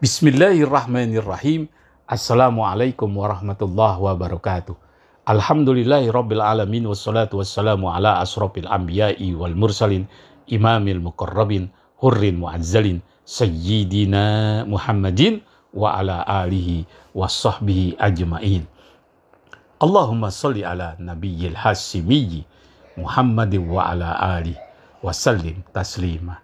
Bismillahirrahmanirrahim. Assalamualaikum warahmatullahi wabarakatuh. Alhamdulillahi rabbil alamin wassalatu wassalamu ala asrafil anbiya'i wal mursalin imamil muqarrabin hurrin muazzalin sayyidina Muhammadin wa ala alihi wa ajma'in. Allahumma salli ala nabiyyil hasimiyyi Muhammadin wa ala alihi wa taslima.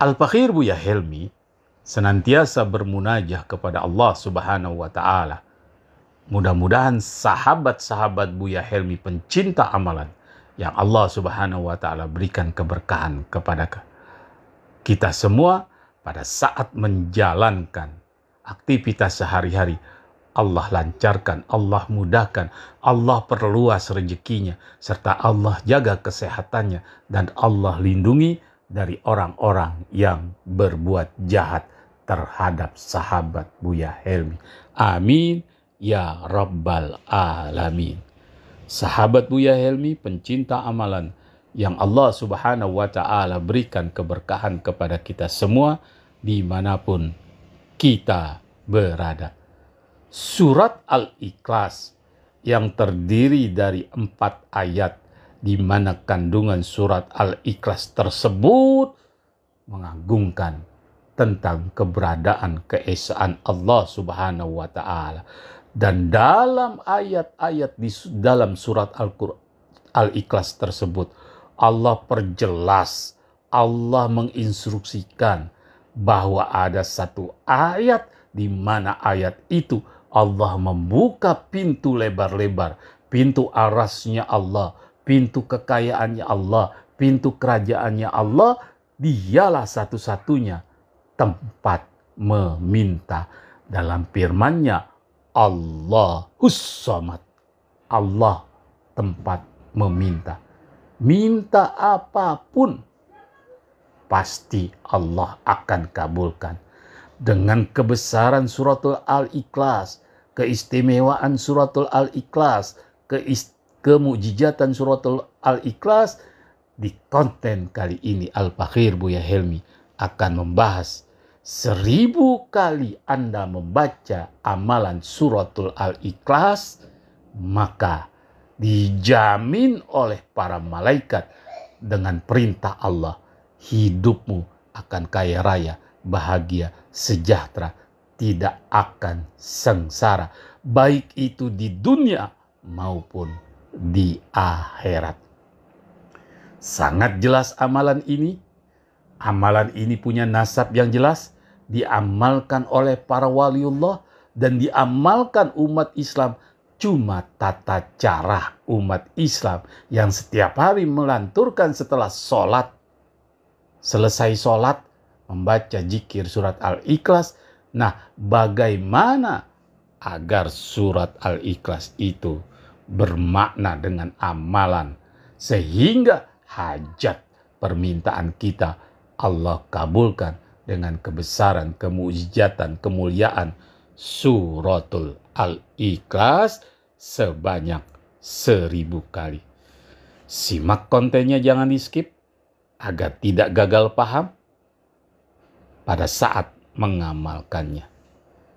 Al-Fakhir Buya Helmi senantiasa bermunajah kepada Allah Subhanahu wa taala. Mudah-mudahan sahabat-sahabat Buya Helmi pencinta amalan yang Allah Subhanahu wa taala berikan keberkahan kepada kita semua pada saat menjalankan aktivitas sehari-hari. Allah lancarkan, Allah mudahkan, Allah perluas rezekinya, serta Allah jaga kesehatannya, dan Allah lindungi dari orang-orang yang berbuat jahat terhadap sahabat Buya Helmi. Amin ya Rabbal Alamin. Sahabat Buya Helmi pencinta amalan yang Allah Subhanahu wa Ta'ala berikan keberkahan kepada kita semua dimanapun kita berada. Surat Al-Ikhlas yang terdiri dari empat ayat di mana kandungan surat Al-Ikhlas tersebut mengagungkan tentang keberadaan keesaan Allah Subhanahu wa taala. Dan dalam ayat-ayat di dalam surat Al-Qur'an Al-Ikhlas tersebut Allah perjelas, Allah menginstruksikan bahwa ada satu ayat di mana ayat itu Allah membuka pintu lebar-lebar, pintu arasnya Allah, pintu kekayaannya Allah, pintu kerajaannya Allah, dialah satu-satunya tempat meminta. Dalam firman-Nya Allahus Samad. Allah tempat meminta. Minta apapun, pasti Allah akan kabulkan. Dengan kebesaran suratul Al-Ikhlas, keistimewaan suratul Al-Ikhlas, keist kemujizatan suratul Al-Ikhlas, di konten kali ini Al-Fakhir Buya Helmi akan membahas seribu kali Anda membaca amalan suratul Al-Ikhlas, maka dijamin oleh para malaikat dengan perintah Allah, hidupmu akan kaya raya, bahagia, sejahtera, tidak akan sengsara, baik itu di dunia maupun di akhirat. Sangat jelas amalan ini. Amalan ini punya nasab yang jelas diamalkan oleh para waliullah dan diamalkan umat Islam cuma tata cara umat Islam yang setiap hari melanturkan setelah sholat. Selesai sholat, membaca jikir surat Al-Ikhlas. Nah, bagaimana agar surat Al-Ikhlas itu bermakna dengan amalan sehingga hajat permintaan kita Allah kabulkan dengan kebesaran, kemujizatan, kemuliaan suratul al-ikhlas sebanyak seribu kali. Simak kontennya jangan di skip agar tidak gagal paham pada saat mengamalkannya.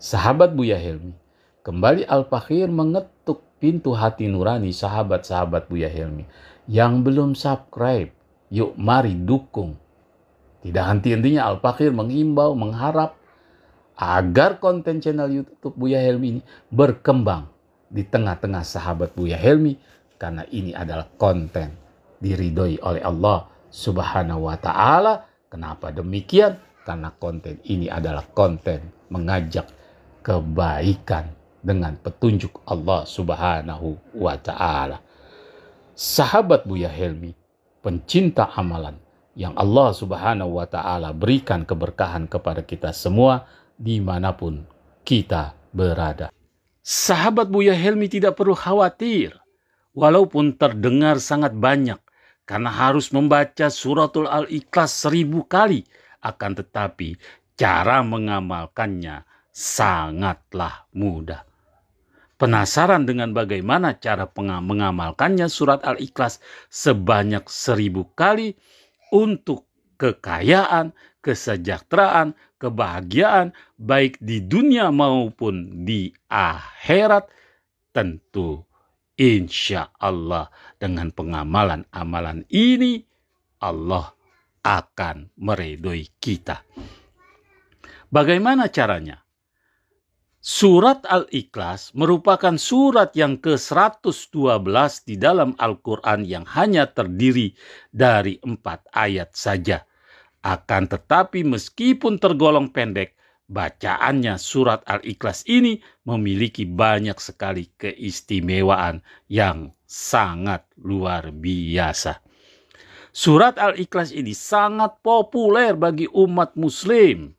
Sahabat Buya Helmi, kembali Al-Fakhir mengetuk pintu hati nurani sahabat-sahabat Buya Helmi yang belum subscribe. Yuk mari dukung tidak henti-hentinya Al-Fakir mengimbau, mengharap agar konten channel YouTube Buya Helmi ini berkembang di tengah-tengah sahabat Buya Helmi karena ini adalah konten diridhoi oleh Allah Subhanahu wa taala. Kenapa demikian? Karena konten ini adalah konten mengajak kebaikan dengan petunjuk Allah Subhanahu wa taala. Sahabat Buya Helmi, pencinta amalan yang Allah Subhanahu wa Ta'ala berikan keberkahan kepada kita semua dimanapun kita berada. Sahabat Buya Helmi tidak perlu khawatir, walaupun terdengar sangat banyak karena harus membaca suratul Al-Ikhlas seribu kali, akan tetapi cara mengamalkannya sangatlah mudah. Penasaran dengan bagaimana cara mengamalkannya surat Al-Ikhlas sebanyak seribu kali? untuk kekayaan, kesejahteraan, kebahagiaan, baik di dunia maupun di akhirat, tentu insya Allah dengan pengamalan amalan ini, Allah akan meredoi kita. Bagaimana caranya? Surat Al-Ikhlas merupakan surat yang ke-112 di dalam Al-Quran yang hanya terdiri dari empat ayat saja. Akan tetapi meskipun tergolong pendek, bacaannya surat Al-Ikhlas ini memiliki banyak sekali keistimewaan yang sangat luar biasa. Surat Al-Ikhlas ini sangat populer bagi umat muslim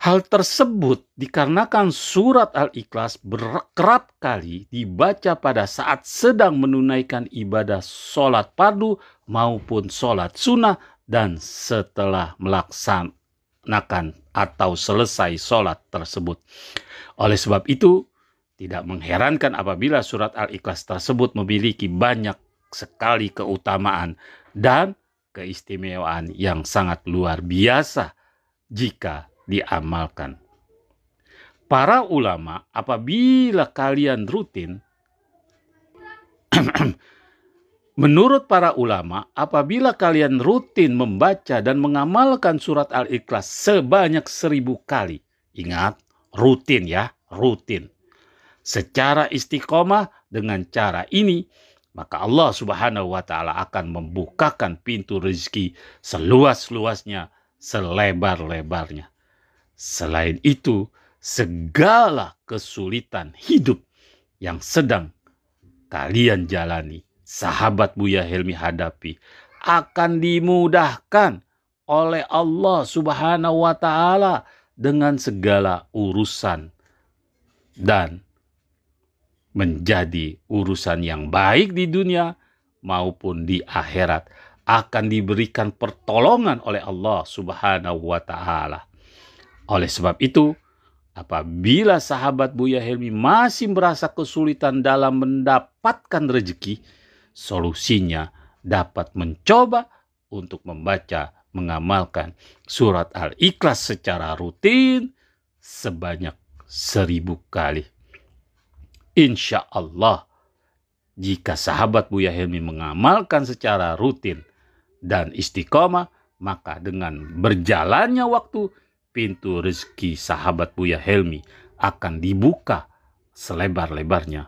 Hal tersebut dikarenakan surat Al-Ikhlas berkerap kali dibaca pada saat sedang menunaikan ibadah sholat padu maupun sholat sunnah dan setelah melaksanakan atau selesai sholat tersebut. Oleh sebab itu, tidak mengherankan apabila surat Al-Ikhlas tersebut memiliki banyak sekali keutamaan dan keistimewaan yang sangat luar biasa jika diamalkan. Para ulama, apabila kalian rutin, Menurut para ulama, apabila kalian rutin membaca dan mengamalkan surat Al-Ikhlas sebanyak seribu kali, ingat, rutin ya, rutin. Secara istiqomah dengan cara ini, maka Allah Subhanahu wa Ta'ala akan membukakan pintu rezeki seluas-luasnya, selebar-lebarnya. Selain itu, segala kesulitan hidup yang sedang kalian jalani, sahabat Buya Helmi hadapi, akan dimudahkan oleh Allah Subhanahu wa Ta'ala dengan segala urusan dan menjadi urusan yang baik di dunia maupun di akhirat akan diberikan pertolongan oleh Allah Subhanahu wa taala. Oleh sebab itu, apabila sahabat Buya Helmi masih merasa kesulitan dalam mendapatkan rezeki, solusinya dapat mencoba untuk membaca mengamalkan surat Al-Ikhlas secara rutin sebanyak seribu kali. Insya Allah, jika sahabat Buya Helmi mengamalkan secara rutin dan istiqomah, maka dengan berjalannya waktu pintu rezeki sahabat Buya Helmi akan dibuka selebar-lebarnya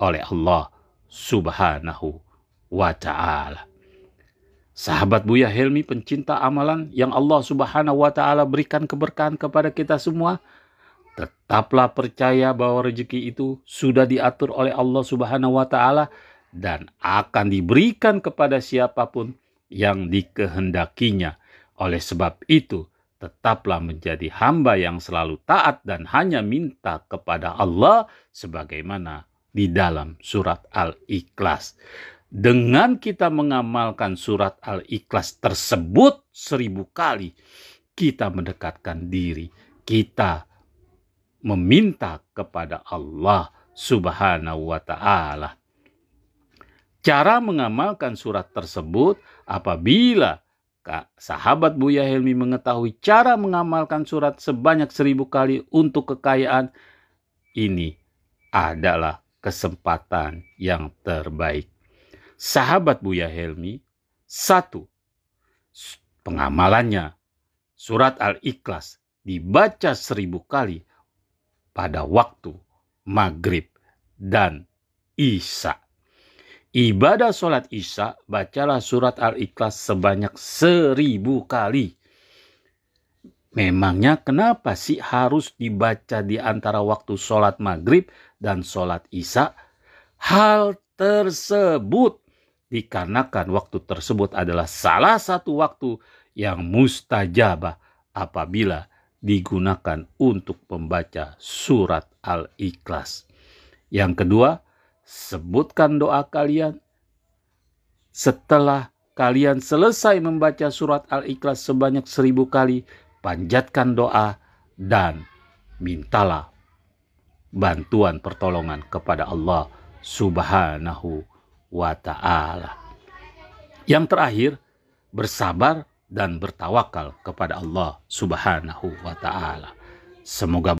oleh Allah Subhanahu wa Ta'ala. Sahabat Buya Helmi pencinta amalan yang Allah Subhanahu wa taala berikan keberkahan kepada kita semua, tetaplah percaya bahwa rezeki itu sudah diatur oleh Allah Subhanahu wa taala dan akan diberikan kepada siapapun yang dikehendakinya. Oleh sebab itu, tetaplah menjadi hamba yang selalu taat dan hanya minta kepada Allah sebagaimana di dalam surat Al-Ikhlas. Dengan kita mengamalkan surat Al-Ikhlas tersebut seribu kali, kita mendekatkan diri, kita meminta kepada Allah Subhanahu wa Ta'ala. Cara mengamalkan surat tersebut apabila Kak, sahabat Buya Helmi mengetahui cara mengamalkan surat sebanyak seribu kali untuk kekayaan. Ini adalah kesempatan yang terbaik. Sahabat Buya Helmi, satu, pengamalannya. Surat Al-Ikhlas dibaca seribu kali pada waktu maghrib dan isya. Ibadah sholat isya, bacalah surat al-ikhlas sebanyak seribu kali. Memangnya kenapa sih harus dibaca di antara waktu sholat maghrib dan sholat isya? Hal tersebut dikarenakan waktu tersebut adalah salah satu waktu yang mustajabah apabila digunakan untuk membaca surat al-ikhlas. Yang kedua, sebutkan doa kalian. Setelah kalian selesai membaca surat Al-Ikhlas sebanyak seribu kali, panjatkan doa dan mintalah bantuan pertolongan kepada Allah Subhanahu wa Ta'ala. Yang terakhir, bersabar dan bertawakal kepada Allah Subhanahu wa Ta'ala. Semoga